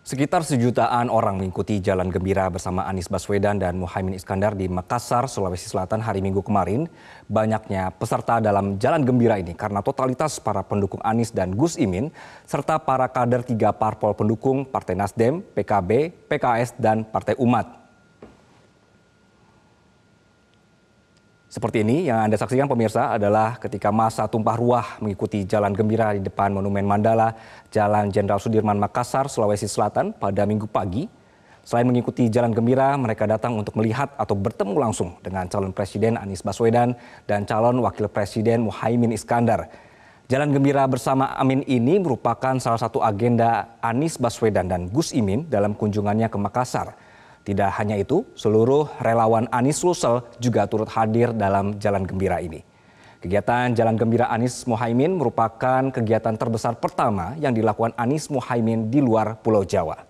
Sekitar sejutaan orang mengikuti Jalan Gembira bersama Anies Baswedan dan Muhammad Iskandar di Makassar, Sulawesi Selatan hari Minggu kemarin. Banyaknya peserta dalam Jalan Gembira ini karena totalitas para pendukung Anies dan Gus Imin, serta para kader tiga parpol pendukung Partai Nasdem, PKB, PKS, dan Partai Umat. Seperti ini yang Anda saksikan pemirsa adalah ketika masa tumpah ruah mengikuti Jalan Gembira di depan Monumen Mandala, Jalan Jenderal Sudirman Makassar, Sulawesi Selatan pada minggu pagi. Selain mengikuti Jalan Gembira, mereka datang untuk melihat atau bertemu langsung dengan calon Presiden Anies Baswedan dan calon Wakil Presiden Muhaimin Iskandar. Jalan Gembira bersama Amin ini merupakan salah satu agenda Anies Baswedan dan Gus Imin dalam kunjungannya ke Makassar tidak hanya itu, seluruh relawan Anis Lusel juga turut hadir dalam Jalan Gembira ini. Kegiatan Jalan Gembira Anis Mohaimin merupakan kegiatan terbesar pertama yang dilakukan Anis Mohaimin di luar Pulau Jawa.